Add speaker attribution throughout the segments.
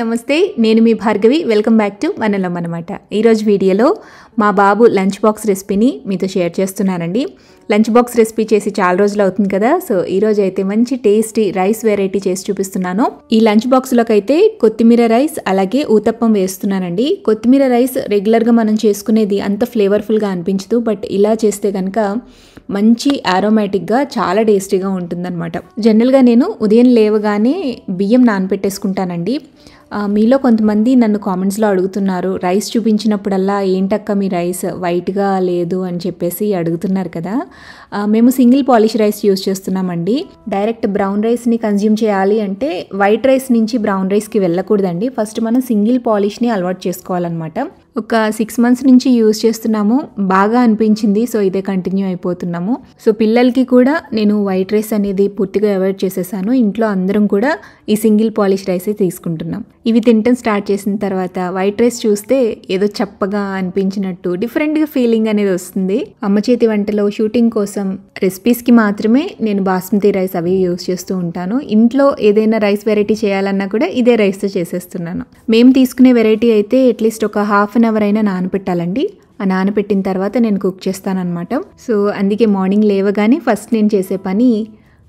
Speaker 1: నమస్తే నేను మీ భార్గవి వెల్కమ్ బ్యాక్ టు మనలం అనమాట ఈరోజు వీడియోలో మా బాబు లంచ్ బాక్స్ రెసిపీని మీతో షేర్ చేస్తున్నానండి లంచ్ బాక్స్ రెసిపీ చేసి చాలా రోజులు అవుతుంది కదా సో ఈరోజు అయితే మంచి టేస్టీ రైస్ వెరైటీ చేసి చూపిస్తున్నాను ఈ లంచ్ బాక్స్లోకి అయితే కొత్తిమీర రైస్ అలాగే ఊతప్పం వేస్తున్నానండి కొత్తిమీర రైస్ రెగ్యులర్గా మనం చేసుకునేది అంత ఫ్లేవర్ఫుల్గా అనిపించదు బట్ ఇలా చేస్తే కనుక మంచి ఆరోమేటిక్గా చాలా టేస్టీగా ఉంటుందన్నమాట జనరల్గా నేను ఉదయం లేవగానే బియ్యం నానపెట్టేసుకుంటానండి మీలో కొంతమంది నన్ను కామెంట్స్లో అడుగుతున్నారు రైస్ చూపించినప్పుడల్లా ఏంటక్క మీ రైస్ వైట్గా లేదు అని చెప్పేసి అడుగుతున్నారు కదా మేము సింగిల్ పాలిష్ రైస్ యూస్ చేస్తున్నామండి డైరెక్ట్ బ్రౌన్ రైస్ని కన్జ్యూమ్ చేయాలి అంటే వైట్ రైస్ నుంచి బ్రౌన్ రైస్కి వెళ్ళకూడదండి ఫస్ట్ మనం సింగిల్ పాలిష్ని అలవాటు చేసుకోవాలన్నమాట ఒక సిక్స్ మంత్స్ నుంచి యూజ్ చేస్తున్నాము బాగా అనిపించింది సో ఇదే కంటిన్యూ అయిపోతున్నాము సో పిల్లలకి కూడా నేను వైట్ రైస్ అనేది పూర్తిగా అవాయిడ్ చేసేసాను ఇంట్లో అందరం కూడా ఈ సింగిల్ పాలిష్ రైస్ తీసుకుంటున్నాం ఇవి తినటం స్టార్ట్ చేసిన తర్వాత వైట్ రైస్ చూస్తే ఏదో చప్పగా అనిపించినట్టు డిఫరెంట్గా ఫీలింగ్ అనేది వస్తుంది అమ్మ చేతి వంటలో షూటింగ్ కోసం కోసం రెసిపీస్కి మాత్రమే నేను బాస్మతి రైస్ అవి యూస్ చేస్తూ ఉంటాను ఇంట్లో ఏదైనా రైస్ వెరైటీ చేయాలన్నా కూడా ఇదే రైస్తో చేసేస్తున్నాను మేము తీసుకునే వెరైటీ అయితే అట్లీస్ట్ ఒక హాఫ్ అన్ అవర్ అయినా నానబెట్టాలండి ఆ నానబెట్టిన తర్వాత నేను కుక్ అనమాట సో అందుకే మార్నింగ్ లేవగానే ఫస్ట్ నేను చేసే పని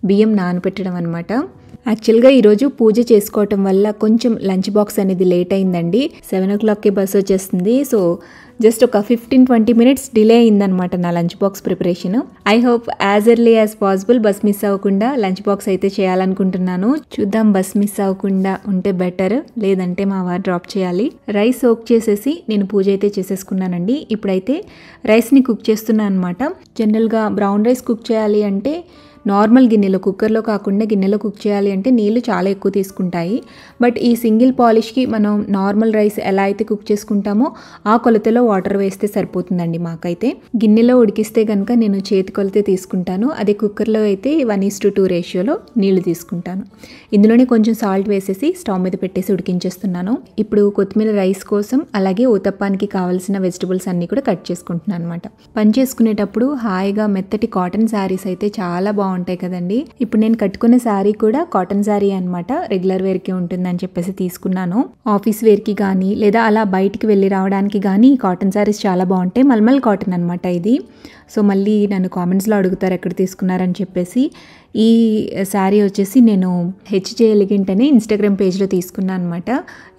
Speaker 1: బియ్యం నానబెట్టడం అనమాట యాక్చువల్గా ఈరోజు పూజ చేసుకోవటం వల్ల కొంచెం లంచ్ బాక్స్ అనేది లేట్ అయిందండి సెవెన్ ఓ క్లాక్కి బస్ వచ్చేస్తుంది సో జస్ట్ ఒక ఫిఫ్టీన్ ట్వంటీ మినిట్స్ డిలే అయిందనమాట నా lunch box preparation I hope as early as possible bus miss అవ్వకుండా లంచ్ బాక్స్ అయితే చేయాలనుకుంటున్నాను చూద్దాం బస్ మిస్ అవ్వకుండా ఉంటే బెటర్ లేదంటే మా వారు డ్రాప్ చేయాలి రైస్ సోక్ చేసేసి నేను పూజ అయితే చేసేసుకున్నానండి ఇప్పుడైతే రైస్ని కుక్ చేస్తున్నాను అనమాట జనరల్గా బ్రౌన్ రైస్ కుక్ చేయాలి అంటే నార్మల్ గిన్నెలో కుక్కర్లో కాకుండా గిన్నెలో కుక్ చేయాలి అంటే నీళ్లు చాలా ఎక్కువ తీసుకుంటాయి బట్ ఈ సింగిల్ పాలిష్కి మనం నార్మల్ రైస్ ఎలా అయితే కుక్ చేసుకుంటామో ఆ కొలతలో వాటర్ వేస్తే సరిపోతుందండి మాకైతే గిన్నెలో ఉడికిస్తే కనుక నేను చేతి కొలత తీసుకుంటాను అదే కుక్కర్లో అయితే వన్ ఈస్ టు టూ రేషియోలో నీళ్లు తీసుకుంటాను ఇందులోనే కొంచెం సాల్ట్ వేసేసి స్టవ్ మీద పెట్టేసి ఉడికించేస్తున్నాను ఇప్పుడు కొత్తిమీర రైస్ కోసం అలాగే ఊతప్పానికి కావాల్సిన వెజిటబుల్స్ అన్నీ కూడా కట్ చేసుకుంటున్నాను అనమాట పని చేసుకునేటప్పుడు హాయిగా మెత్తటి కాటన్ శారీస్ అయితే చాలా బాగుంటుంది బాగుంటాయి కదండి ఇప్పుడు నేను కట్టుకునే శారీ కూడా కాటన్ శారీ అనమాట రెగ్యులర్ వేర్కి ఉంటుందని చెప్పేసి తీసుకున్నాను ఆఫీస్ వేర్కి కానీ లేదా అలా బయటికి వెళ్ళి రావడానికి కానీ కాటన్ శారీస్ చాలా బాగుంటాయి మల్మల్ కాటన్ అనమాట ఇది సో మళ్ళీ నన్ను కామెంట్స్లో అడుగుతారు ఎక్కడ తీసుకున్నారని చెప్పేసి ఈ శారీ వచ్చేసి నేను హెచ్ చేయలిగింటనే ఇన్స్టాగ్రామ్ పేజ్లో తీసుకున్నాను అనమాట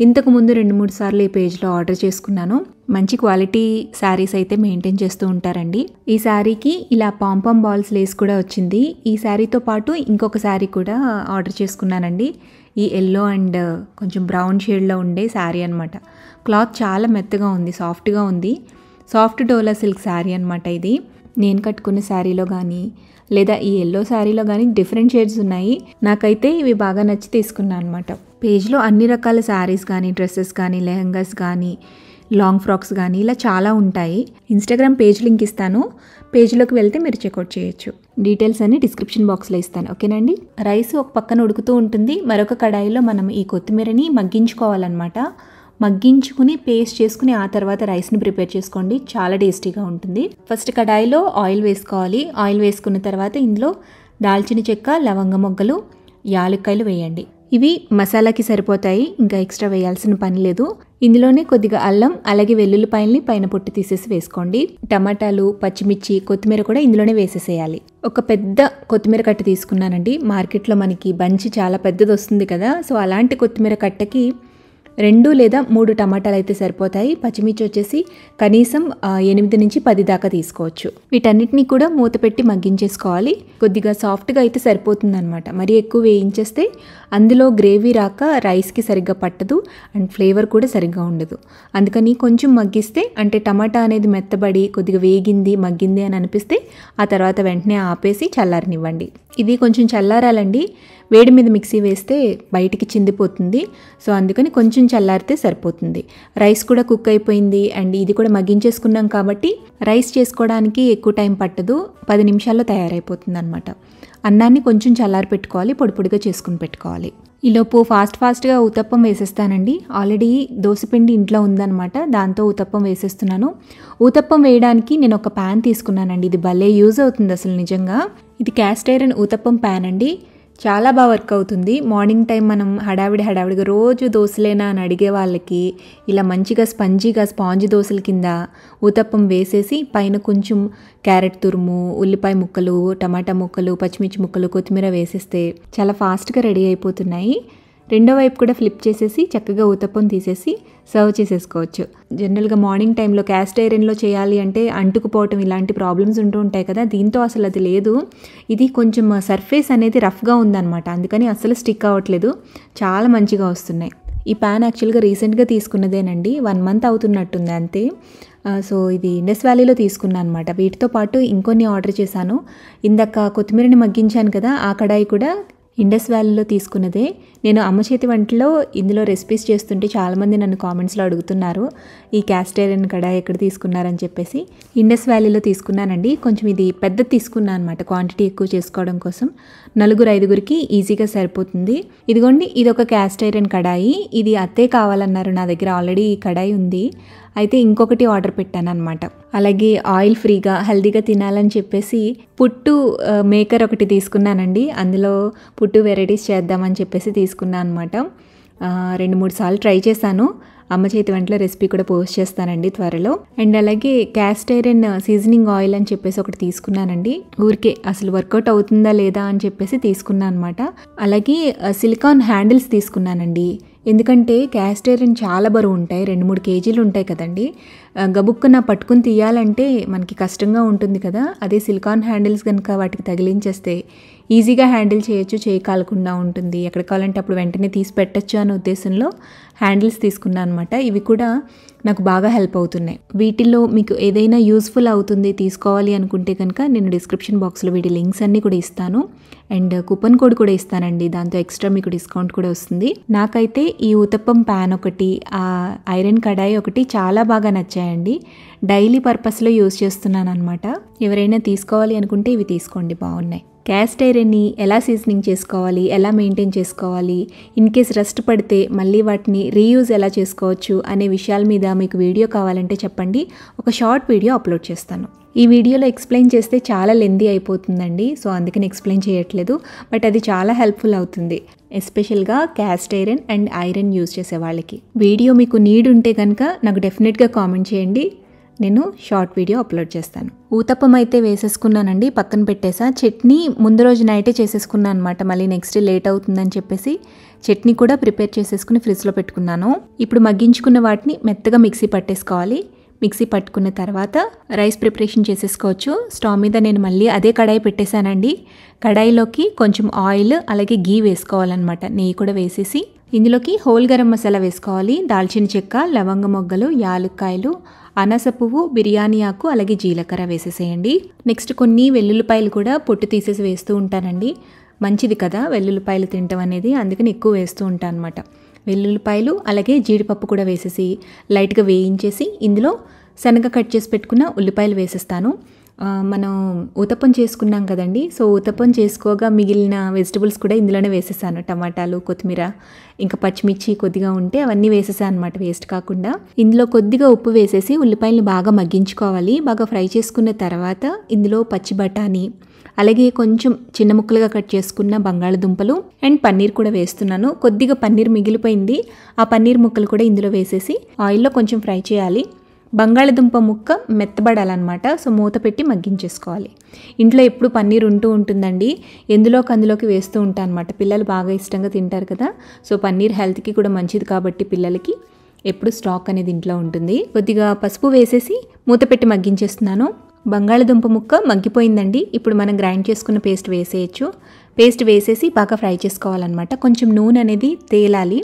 Speaker 1: ఇంతకుముందు రెండు మూడు సార్లు ఈ పేజ్లో ఆర్డర్ చేసుకున్నాను మంచి క్వాలిటీ శారీస్ అయితే మెయింటైన్ చేస్తూ ఉంటారండి ఈ శారీకి ఇలా పాంపం బాల్స్ లేస్ కూడా వచ్చింది ఈ శారీతో పాటు ఇంకొక శారీ కూడా ఆర్డర్ చేసుకున్నానండి ఈ ఎల్లో అండ్ కొంచెం బ్రౌన్ షేడ్లో ఉండే శారీ అనమాట క్లాత్ చాలా మెత్తగా ఉంది సాఫ్ట్గా ఉంది సాఫ్ట్ డోలా సిల్క్ శారీ అనమాట ఇది నేను కట్టుకున్న శారీలో కానీ లేదా ఈ ఎల్లో శారీలో కానీ డిఫరెంట్ షేడ్స్ ఉన్నాయి నాకైతే ఇవి బాగా నచ్చి తీసుకున్నాను అనమాట పేజ్లో అన్ని రకాల శారీస్ కానీ డ్రెస్సెస్ కానీ లెహంగాస్ కానీ లాంగ్ ఫ్రాక్స్ కానీ ఇలా చాలా ఉంటాయి ఇన్స్టాగ్రామ్ పేజ్ లింక్ ఇస్తాను పేజ్లోకి వెళ్తే మీరు చెక్అవుట్ చేయొచ్చు డీటెయిల్స్ అన్ని డిస్క్రిప్షన్ బాక్స్లో ఇస్తాను ఓకేనండి రైస్ ఒక పక్కన ఉడుకుతూ ఉంటుంది మరొక కడాయిలో మనం ఈ కొత్తిమీరని మగ్గించుకోవాలన్నమాట మగ్గించుకుని పేస్ట్ చేసుకుని ఆ తర్వాత రైస్ని ప్రిపేర్ చేసుకోండి చాలా టేస్టీగా ఉంటుంది ఫస్ట్ కడాయిలో ఆయిల్ వేసుకోవాలి ఆయిల్ వేసుకున్న తర్వాత ఇందులో దాల్చిన చెక్క లవంగ మొగ్గలు యాలక్కాయలు వేయండి ఇవి మసాలాకి సరిపోతాయి ఇంకా ఎక్స్ట్రా వేయాల్సిన పని లేదు ఇందులోనే కొద్దిగా అల్లం అలాగే వెల్లుల్లిపాయల్ని పైన పొట్టు తీసేసి వేసుకోండి టమాటాలు పచ్చిమిర్చి కొత్తిమీర కూడా ఇందులోనే వేసేసేయాలి ఒక పెద్ద కొత్తిమీర కట్ట తీసుకున్నానండి మార్కెట్లో మనకి బంచి చాలా పెద్దది వస్తుంది కదా సో అలాంటి కొత్తిమీర కట్టకి రెండు లేదా మూడు టమాటాలు అయితే సరిపోతాయి పచ్చిమిర్చి వచ్చేసి కనీసం ఎనిమిది నుంచి పది దాకా తీసుకోవచ్చు వీటన్నిటిని కూడా మూత పెట్టి మగ్గించేసుకోవాలి కొద్దిగా సాఫ్ట్గా అయితే సరిపోతుంది అనమాట మరీ ఎక్కువ వేయించేస్తే అందులో గ్రేవీ రాక రైస్కి సరిగ్గా పట్టదు అండ్ ఫ్లేవర్ కూడా సరిగ్గా ఉండదు అందుకని కొంచెం మగ్గిస్తే అంటే టమాటా అనేది మెత్తబడి కొద్దిగా వేగింది మగ్గింది అని అనిపిస్తే ఆ తర్వాత వెంటనే ఆపేసి చల్లారనివ్వండి ఇది కొంచెం చల్లారాలండి వేడి మీద మిక్సీ వేస్తే బయటికి చిందిపోతుంది సో అందుకని కొంచెం చల్లారితే సరిపోతుంది రైస్ కూడా కుక్ అయిపోయింది అండ్ ఇది కూడా మగ్గించేసుకున్నాం కాబట్టి రైస్ చేసుకోవడానికి ఎక్కువ టైం పట్టదు పది నిమిషాల్లో తయారైపోతుంది అనమాట అన్నాన్ని కొంచెం చల్లారి పెట్టుకోవాలి పొడిపొడిగా చేసుకుని పెట్టుకోవాలి ఈలోపు ఫాస్ట్ ఫాస్ట్గా ఉతప్పం వేసేస్తానండి ఆల్రెడీ దోశపిండి ఇంట్లో ఉందనమాట దాంతో ఉతప్పం వేసేస్తున్నాను ఉతప్పం వేయడానికి నేను ఒక ప్యాన్ తీసుకున్నానండి ఇది భలే యూజ్ అవుతుంది అసలు నిజంగా ఇది క్యాస్ట్ ఐరన్ ఉతప్పం ప్యాన్ అండి చాలా బాగా వర్క్ అవుతుంది మార్నింగ్ టైం మనం హడావిడి హడావిడిగా రోజు దోశలేనా అని అడిగే వాళ్ళకి ఇలా మంచిగా స్పంజీగా స్పాంజ్ దోశల కింద ఊతప్పం వేసేసి పైన కొంచెం క్యారెట్ తురుము ఉల్లిపాయ ముక్కలు టమాటా ముక్కలు పచ్చిమిర్చి ముక్కలు కొత్తిమీర వేసేస్తే చాలా ఫాస్ట్గా రెడీ అయిపోతున్నాయి రెండో వైపు కూడా ఫ్లిప్ చేసేసి చక్కగా ఊతప్పం తీసేసి సర్వ్ చేసేసుకోవచ్చు జనరల్గా మార్నింగ్ టైంలో క్యాస్ట్ ఐరన్లో చేయాలి అంటే అంటుకుపోవటం ఇలాంటి ప్రాబ్లమ్స్ ఉంటూ ఉంటాయి కదా దీంతో అసలు అది లేదు ఇది కొంచెం సర్ఫేస్ అనేది రఫ్గా ఉందన్నమాట అందుకని అసలు స్టిక్ అవ్వట్లేదు చాలా మంచిగా వస్తున్నాయి ఈ ప్యాన్ యాక్చువల్గా రీసెంట్గా తీసుకున్నదేనండి వన్ మంత్ అవుతున్నట్టుంది అంతే సో ఇది ఇండస్ వ్యాలీలో తీసుకున్నాను అనమాట వీటితో పాటు ఇంకొన్ని ఆర్డర్ చేశాను ఇందాక కొత్తిమీరని మగ్గించాను కదా ఆ కడాయి కూడా ఇండస్ వ్యాలీలో తీసుకున్నదే నేను అమ్మ చేతి వంటలో ఇందులో రెసిపీస్ చేస్తుంటే చాలామంది నన్ను కామెంట్స్లో అడుగుతున్నారు ఈ క్యాస్ట్ ఐరన్ కడాయి ఎక్కడ తీసుకున్నారని చెప్పేసి ఇండస్ వ్యాలీలో తీసుకున్నానండి కొంచెం ఇది పెద్ద తీసుకున్నాను అనమాట క్వాంటిటీ ఎక్కువ చేసుకోవడం కోసం నలుగురు ఐదుగురికి ఈజీగా సరిపోతుంది ఇదిగోండి ఇది ఒక క్యాస్ట్ ఐరన్ కడాయి ఇది అత్తే కావాలన్నారు నా దగ్గర ఆల్రెడీ ఈ కడాయి ఉంది అయితే ఇంకొకటి ఆర్డర్ పెట్టాను అనమాట అలాగే ఆయిల్ ఫ్రీగా హెల్దీగా తినాలని చెప్పేసి పుట్టు మేకర్ ఒకటి తీసుకున్నానండి అందులో పుట్టు వెరైటీస్ చేద్దామని చెప్పేసి తీసుకున్నాను అనమాట రెండు మూడు సార్లు ట్రై చేశాను అమ్మ చేతి వంటలో రెసిపీ కూడా పోస్ట్ చేస్తానండి త్వరలో అండ్ అలాగే క్యాస్టైరన్ సీజనింగ్ ఆయిల్ అని చెప్పేసి ఒకటి తీసుకున్నానండి ఊరికే అసలు వర్కౌట్ అవుతుందా లేదా అని చెప్పేసి తీసుకున్నాను అనమాట అలాగే సిలికాన్ హ్యాండిల్స్ తీసుకున్నానండి ఎందుకంటే క్యాస్ట్ చాలా బరువు ఉంటాయి రెండు మూడు కేజీలు ఉంటాయి కదండి గబుక్కున పట్టుకుని తీయాలంటే మనకి కష్టంగా ఉంటుంది కదా అదే సిలికాన్ హ్యాండిల్స్ కనుక వాటికి తగిలించేస్తే ఈజీగా హ్యాండిల్ చేయొచ్చు చేయి కాలకుండా ఉంటుంది ఎక్కడ కావాలంటే అప్పుడు వెంటనే తీసి పెట్టచ్చు అనే ఉద్దేశంలో హ్యాండిల్స్ తీసుకున్నాను అనమాట ఇవి కూడా నాకు బాగా హెల్ప్ అవుతున్నాయి వీటిల్లో మీకు ఏదైనా యూస్ఫుల్ అవుతుంది తీసుకోవాలి అనుకుంటే కనుక నేను డిస్క్రిప్షన్ బాక్స్లో వీటి లింక్స్ అన్నీ కూడా ఇస్తాను అండ్ కూపన్ కోడ్ కూడా ఇస్తానండి దాంతో ఎక్స్ట్రా మీకు డిస్కౌంట్ కూడా వస్తుంది నాకైతే ఈ ఉతప్పం ప్యాన్ ఒకటి ఐరన్ కడాయి ఒకటి చాలా బాగా నచ్చాయి ఉంటాయండి డైలీ పర్పస్లో యూస్ చేస్తున్నాను అనమాట ఎవరైనా తీసుకోవాలి అనుకుంటే ఇవి తీసుకోండి బాగున్నాయి క్యాస్ట్ ఐరన్ని ఎలా సీజనింగ్ చేసుకోవాలి ఎలా మెయింటైన్ చేసుకోవాలి ఇన్ కేస్ రెస్ట్ పడితే మళ్ళీ వాటిని రీయూజ్ ఎలా చేసుకోవచ్చు అనే విషయాల మీద మీకు వీడియో కావాలంటే చెప్పండి ఒక షార్ట్ వీడియో అప్లోడ్ చేస్తాను ఈ వీడియోలో ఎక్స్ప్లెయిన్ చేస్తే చాలా లెందీ అయిపోతుందండి సో అందుకని ఎక్స్ప్లెయిన్ చేయట్లేదు బట్ అది చాలా హెల్ప్ఫుల్ అవుతుంది ఎస్పెషల్గా cast iron and iron use చేసే వాళ్ళకి వీడియో మీకు నీడ్ ఉంటే కనుక నాకు డెఫినెట్గా కామెంట్ చేయండి నేను షార్ట్ వీడియో అప్లోడ్ చేస్తాను ఊతప్పం అయితే వేసేసుకున్నానండి పక్కన పెట్టేసా చట్నీ ముందు రోజు నైటే చేసేసుకున్నాను అనమాట మళ్ళీ నెక్స్ట్ డే లేట్ అవుతుందని చెప్పేసి చట్నీ కూడా ప్రిపేర్ చేసేసుకుని ఫ్రిడ్జ్లో పెట్టుకున్నాను ఇప్పుడు మగ్గించుకున్న వాటిని మెత్తగా మిక్సీ పట్టేసుకోవాలి మిక్సీ పట్టుకున్న తర్వాత రైస్ ప్రిపరేషన్ చేసేసుకోవచ్చు స్టవ్ మీద నేను మళ్ళీ అదే కడాయి పెట్టేశానండి కడాయిలోకి కొంచెం ఆయిల్ అలాగే గీ వేసుకోవాలన్నమాట నెయ్యి కూడా వేసేసి ఇందులోకి హోల్ గరం మసాలా వేసుకోవాలి దాల్చిన చెక్క లవంగ మొగ్గలు యాలుక్కాయలు అనస పువ్వు బిర్యానీ ఆకు అలాగే జీలకర్ర వేసేసేయండి నెక్స్ట్ కొన్ని వెల్లుల్లిపాయలు కూడా పొట్టు తీసేసి వేస్తూ ఉంటానండి మంచిది కదా వెల్లుల్లిపాయలు తింటాం అనేది అందుకని ఎక్కువ వేస్తూ ఉంటాను అనమాట వెల్లుల్లిపాయలు అలాగే జీడిపప్పు కూడా వేసేసి లైట్గా వేయించేసి ఇందులో శనగ కట్ చేసి పెట్టుకున్న ఉల్లిపాయలు వేసేస్తాను మనం ఊతప్పం చేసుకున్నాం కదండి సో ఊతప్పం చేసుకోగా మిగిలిన వెజిటబుల్స్ కూడా ఇందులోనే వేసేసాను టమాటాలు కొత్తిమీర ఇంకా పచ్చిమిర్చి కొద్దిగా ఉంటే అవన్నీ వేసేసాను అనమాట వేస్ట్ కాకుండా ఇందులో కొద్దిగా ఉప్పు వేసేసి ఉల్లిపాయలు బాగా మగ్గించుకోవాలి బాగా ఫ్రై చేసుకున్న తర్వాత ఇందులో పచ్చి బఠానీ అలాగే కొంచెం చిన్న ముక్కలుగా కట్ చేసుకున్న బంగాళదుంపలు అండ్ పన్నీర్ కూడా వేస్తున్నాను కొద్దిగా పన్నీర్ మిగిలిపోయింది ఆ పన్నీర్ ముక్కలు కూడా ఇందులో వేసేసి ఆయిల్లో కొంచెం ఫ్రై చేయాలి బంగాళదుంప ముక్క మెత్తబడాలన్నమాట సో మూత పెట్టి మగ్గించేసుకోవాలి ఇంట్లో ఎప్పుడు పన్నీర్ ఉంటూ ఉంటుందండి ఎందులో కందులోకి వేస్తూ ఉంటాను అనమాట పిల్లలు బాగా ఇష్టంగా తింటారు కదా సో పన్నీర్ హెల్త్కి కూడా మంచిది కాబట్టి పిల్లలకి ఎప్పుడు స్టాక్ అనేది ఇంట్లో ఉంటుంది కొద్దిగా పసుపు వేసేసి మూత పెట్టి మగ్గించేస్తున్నాను బంగాళదుంప ముక్క మగ్గిపోయిందండి ఇప్పుడు మనం గ్రైండ్ చేసుకున్న పేస్ట్ వేసేయచ్చు పేస్ట్ వేసేసి బాగా ఫ్రై చేసుకోవాలన్నమాట కొంచెం నూనె అనేది తేలాలి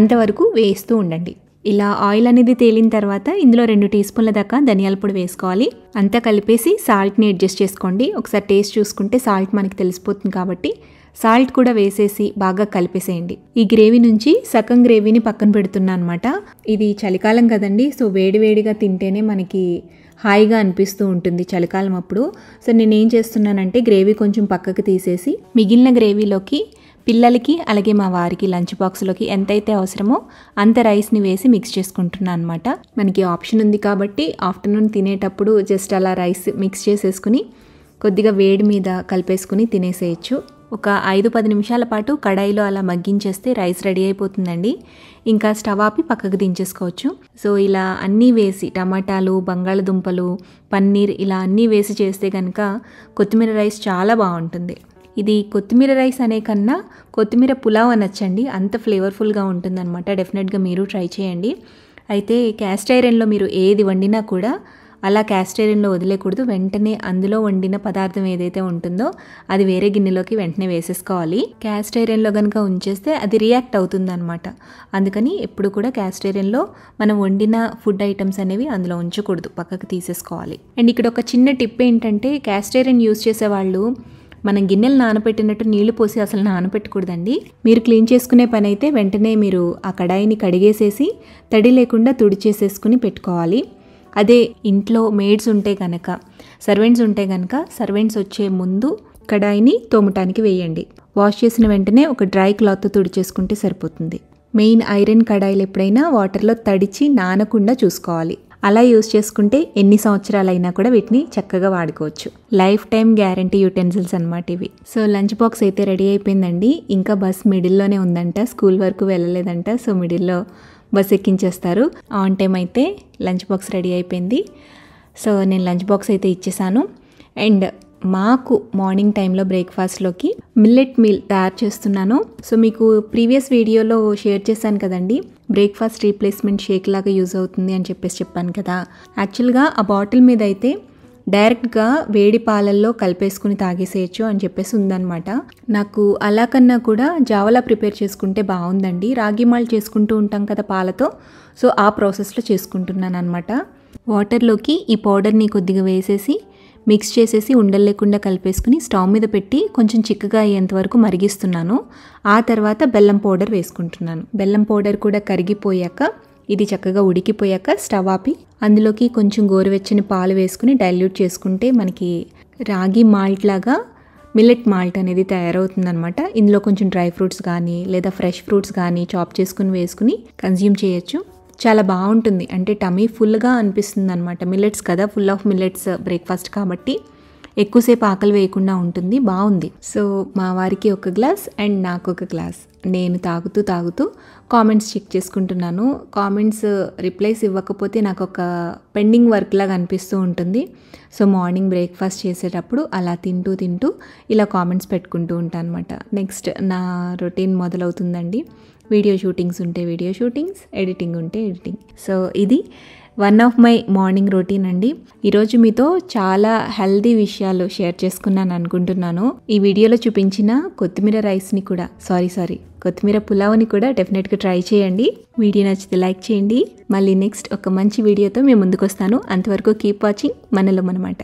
Speaker 1: అంతవరకు వేస్తూ ఉండండి ఇలా ఆయిల్ అనేది తేలిన తర్వాత ఇందులో రెండు టీ స్పూన్ల దాకా ధనియాల పొడి వేసుకోవాలి అంతా కలిపేసి సాల్ట్ని అడ్జస్ట్ చేసుకోండి ఒకసారి టేస్ట్ చూసుకుంటే సాల్ట్ మనకి తెలిసిపోతుంది కాబట్టి సాల్ట్ కూడా వేసేసి బాగా కలిపేసేయండి ఈ గ్రేవీ నుంచి సగం గ్రేవీని పక్కన పెడుతున్నా అనమాట ఇది చలికాలం కదండి సో వేడివేడిగా తింటేనే మనకి హాయిగా అనిపిస్తూ ఉంటుంది చలికాలం అప్పుడు సో నేనేం చేస్తున్నానంటే గ్రేవీ కొంచెం పక్కకు తీసేసి మిగిలిన గ్రేవీలోకి పిల్లలకి అలాగే మా వారికి లంచ్ బాక్స్లోకి ఎంతైతే అవసరమో అంత రైస్ని వేసి మిక్స్ చేసుకుంటున్నాను అనమాట మనకి ఆప్షన్ ఉంది కాబట్టి ఆఫ్టర్నూన్ తినేటప్పుడు జస్ట్ అలా రైస్ మిక్స్ చేసేసుకుని కొద్దిగా వేడి మీద కలిపేసుకుని తినేసేయచ్చు ఒక ఐదు పది నిమిషాల పాటు కడాయిలో అలా మగ్గించేస్తే రైస్ రెడీ అయిపోతుందండి ఇంకా స్టవ్ ఆపి పక్కకు దించేసుకోవచ్చు సో ఇలా అన్నీ వేసి టమాటాలు బంగాళదుంపలు పన్నీర్ ఇలా అన్నీ వేసి చేస్తే కనుక కొత్తిమీర రైస్ చాలా బాగుంటుంది ఇది కొత్తిమీర రైస్ అనే కన్నా కొత్తిమీర పులావ్ అనొచ్చండి అంత ఫ్లేవర్ఫుల్గా ఉంటుందన్నమాట డెఫినెట్గా మీరు ట్రై చేయండి అయితే క్యాస్ట్ ఐరన్లో మీరు ఏది వండినా కూడా అలా క్యాస్ట్ ఐరన్లో వదిలేకూడదు వెంటనే అందులో వండిన పదార్థం ఏదైతే ఉంటుందో అది వేరే గిన్నెలోకి వెంటనే వేసేసుకోవాలి క్యాస్ట్ ఐరన్లో కనుక ఉంచేస్తే అది రియాక్ట్ అవుతుందన్నమాట అందుకని ఎప్పుడు కూడా క్యాస్ట్ ఐరన్లో మనం వండిన ఫుడ్ ఐటమ్స్ అనేవి అందులో ఉంచకూడదు పక్కకు తీసేసుకోవాలి అండ్ ఇక్కడ ఒక చిన్న టిప్ ఏంటంటే క్యాస్ట్ ఐరన్ యూస్ చేసే వాళ్ళు మనం గిన్నెలు నానపెట్టినట్టు నీళ్లు పోసి అసలు నానపెట్టకూడదండి మీరు క్లీన్ చేసుకునే పని అయితే వెంటనే మీరు ఆ కడాయిని కడిగేసేసి తడి లేకుండా తుడిచేసేసుకుని పెట్టుకోవాలి అదే ఇంట్లో మేడ్స్ ఉంటే కనుక సర్వెంట్స్ ఉంటే కనుక సర్వెంట్స్ వచ్చే ముందు కడాయిని తోమటానికి వేయండి వాష్ చేసిన వెంటనే ఒక డ్రై క్లాత్ తుడిచేసుకుంటే సరిపోతుంది మెయిన్ ఐరన్ కడాయిలు ఎప్పుడైనా వాటర్లో తడిచి నానకుండా చూసుకోవాలి అలా యూస్ చేసుకుంటే ఎన్ని సంవత్సరాలైనా కూడా వీటిని చక్కగా వాడుకోవచ్చు లైఫ్ టైం గ్యారంటీ యూటెన్సిల్స్ అనమాట ఇవి సో లంచ్ బాక్స్ అయితే రెడీ అయిపోయిందండి ఇంకా బస్ మిడిల్లోనే ఉందంట స్కూల్ వరకు వెళ్ళలేదంట సో మిడిల్లో బస్ ఎక్కించేస్తారు ఆన్ టైం అయితే లంచ్ బాక్స్ రెడీ అయిపోయింది సో నేను లంచ్ బాక్స్ అయితే ఇచ్చేసాను అండ్ మాకు మార్నింగ్ టైంలో బ్రేక్ఫాస్ట్లోకి మిల్లెట్ మీల్ తయారు చేస్తున్నాను సో మీకు ప్రీవియస్ వీడియోలో షేర్ చేశాను కదండి బ్రేక్ఫాస్ట్ రీప్లేస్మెంట్ షేక్ లాగా యూజ్ అవుతుంది అని చెప్పేసి చెప్పాను కదా యాక్చువల్గా ఆ బాటిల్ మీద అయితే డైరెక్ట్గా వేడి పాలల్లో కలిపేసుకుని తాగేసేయచ్చు అని చెప్పేసి ఉందనమాట నాకు అలా కన్నా కూడా జావలా ప్రిపేర్ చేసుకుంటే బాగుందండి రాగి మాల్ చేసుకుంటూ ఉంటాం కదా పాలతో సో ఆ ప్రాసెస్లో చేసుకుంటున్నాను అనమాట వాటర్లోకి ఈ పౌడర్ని కొద్దిగా వేసేసి మిక్స్ చేసేసి ఉండలు లేకుండా కలిపేసుకుని స్టవ్ మీద పెట్టి కొంచెం చిక్కగా అయ్యేంత వరకు మరిగిస్తున్నాను ఆ తర్వాత బెల్లం పౌడర్ వేసుకుంటున్నాను బెల్లం పౌడర్ కూడా కరిగిపోయాక ఇది చక్కగా ఉడికిపోయాక స్టవ్ ఆపి అందులోకి కొంచెం గోరువెచ్చని పాలు వేసుకుని డైల్యూట్ చేసుకుంటే మనకి రాగి మాల్ట్ లాగా మిల్లెట్ మాల్ట్ అనేది తయారవుతుందనమాట ఇందులో కొంచెం డ్రై ఫ్రూట్స్ కానీ లేదా ఫ్రెష్ ఫ్రూట్స్ కానీ చాప్ చేసుకుని వేసుకుని కన్జ్యూమ్ చేయొచ్చు చాలా బాగుంటుంది అంటే టమీ ఫుల్గా అనిపిస్తుంది అనమాట మిల్లెట్స్ కదా ఫుల్ ఆఫ్ మిల్లెట్స్ బ్రేక్ఫాస్ట్ కాబట్టి ఎక్కువసేపు ఆకలి వేయకుండా ఉంటుంది బాగుంది సో మా వారికి ఒక గ్లాస్ అండ్ నాకు ఒక గ్లాస్ నేను తాగుతూ తాగుతూ కామెంట్స్ చెక్ చేసుకుంటున్నాను కామెంట్స్ రిప్లైస్ ఇవ్వకపోతే నాకు ఒక పెండింగ్ వర్క్ లాగా అనిపిస్తూ ఉంటుంది సో మార్నింగ్ బ్రేక్ఫాస్ట్ చేసేటప్పుడు అలా తింటూ తింటూ ఇలా కామెంట్స్ పెట్టుకుంటూ ఉంటాను అనమాట నెక్స్ట్ నా రొటీన్ మొదలవుతుందండి వీడియో షూటింగ్స్ ఉంటే వీడియో షూటింగ్స్ ఎడిటింగ్ ఉంటే ఎడిటింగ్ సో ఇది one of my morning routine అండి ఈరోజు మీతో చాలా హెల్దీ విషయాలు షేర్ చేసుకున్నాను అనుకుంటున్నాను ఈ వీడియోలో చూపించిన కొత్తిమీర రైస్ని కూడా సారీ సారీ కొత్తిమీర పులావ్ని కూడా డెఫినెట్గా ట్రై చేయండి వీడియో నచ్చితే లైక్ చేయండి మళ్ళీ నెక్స్ట్ ఒక మంచి వీడియోతో మేము ముందుకు వస్తాను అంతవరకు కీప్ వాచింగ్ మనలో మనమాట